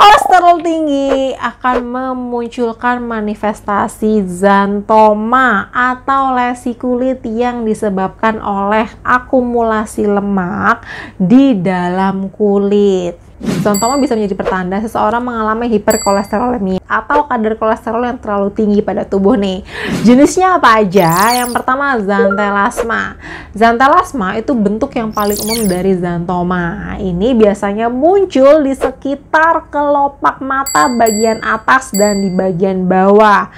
Kolesterol tinggi akan memunculkan manifestasi zantoma atau lesi kulit yang disebabkan oleh akumulasi lemak di dalam kulit. Zontoma bisa menjadi pertanda seseorang mengalami hiperkolesterolemia atau kadar kolesterol yang terlalu tinggi pada tubuh nih. Jenisnya apa aja? Yang pertama zantelasma. Zantelasma itu bentuk yang paling umum dari zantoma. Ini biasanya muncul di sekitar kelopak mata bagian atas dan di bagian bawah.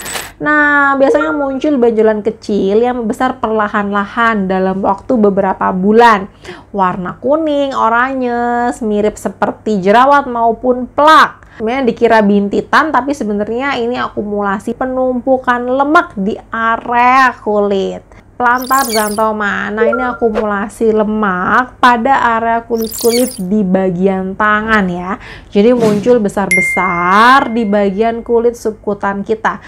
Nah, biasanya muncul benjolan kecil yang besar perlahan-lahan dalam waktu beberapa bulan. Warna kuning, oranye, mirip seperti jerawat maupun plak. Sebenarnya dikira bintitan, tapi sebenarnya ini akumulasi penumpukan lemak di area kulit plantar zantoma, Nah, ini akumulasi lemak pada area kulit-kulit di bagian tangan ya. Jadi muncul besar-besar di bagian kulit subkutan kita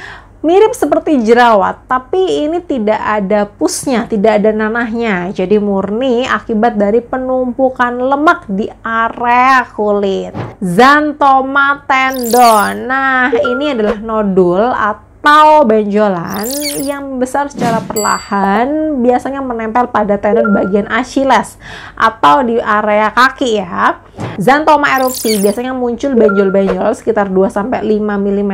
mirip seperti jerawat, tapi ini tidak ada pusnya, tidak ada nanahnya. Jadi murni akibat dari penumpukan lemak di area kulit. Zantoma tendon. Nah, ini adalah nodul atau atau benjolan yang besar secara perlahan biasanya menempel pada tendon bagian Achilles atau di area kaki ya. Zantoma erupsi biasanya muncul benjol-benjol sekitar 2-5 mm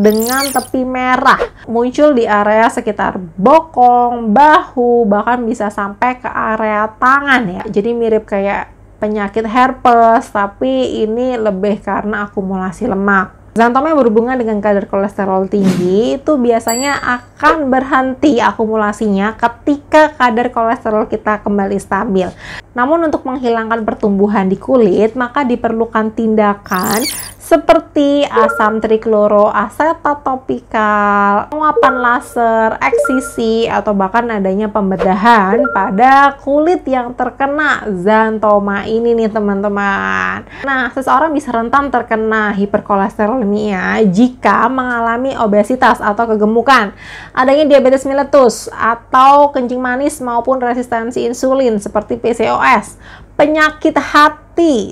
dengan tepi merah. Muncul di area sekitar bokong, bahu, bahkan bisa sampai ke area tangan ya. Jadi mirip kayak penyakit herpes, tapi ini lebih karena akumulasi lemak. Xantoma berhubungan dengan kadar kolesterol tinggi itu biasanya akan berhenti akumulasinya ketika kadar kolesterol kita kembali stabil. Namun untuk menghilangkan pertumbuhan di kulit, maka diperlukan tindakan seperti asam trikloro, asetat topikal, penguapan laser, eksisi, atau bahkan adanya pembedahan pada kulit yang terkena zantoma ini nih teman-teman. Nah, seseorang bisa rentan terkena hiperkolesterolemia jika mengalami obesitas atau kegemukan, adanya diabetes mellitus atau kencing manis maupun resistensi insulin seperti PCOS, penyakit hati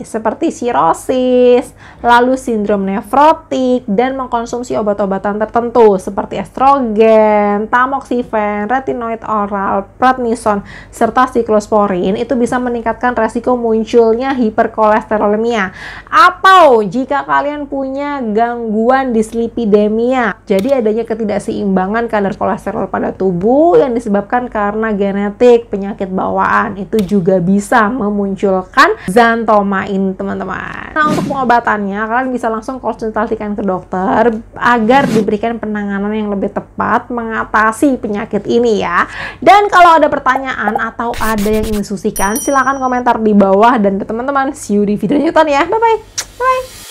seperti sirosis, lalu sindrom nefrotik, dan mengkonsumsi obat-obatan tertentu seperti estrogen, tamoxifen, retinoid oral, prednison, serta siklosporin itu bisa meningkatkan resiko munculnya hiperkolesterolemia atau jika kalian punya gangguan dislipidemia. Jadi adanya ketidakseimbangan kadar kolesterol pada tubuh yang disebabkan karena genetik penyakit bawaan itu juga bisa memunculkan zanto stomain teman-teman. Nah untuk pengobatannya kalian bisa langsung konsultasikan ke dokter agar diberikan penanganan yang lebih tepat mengatasi penyakit ini ya. Dan kalau ada pertanyaan atau ada yang ingin susikan silahkan komentar di bawah dan teman-teman see you di video Newton ya. Bye bye. Bye.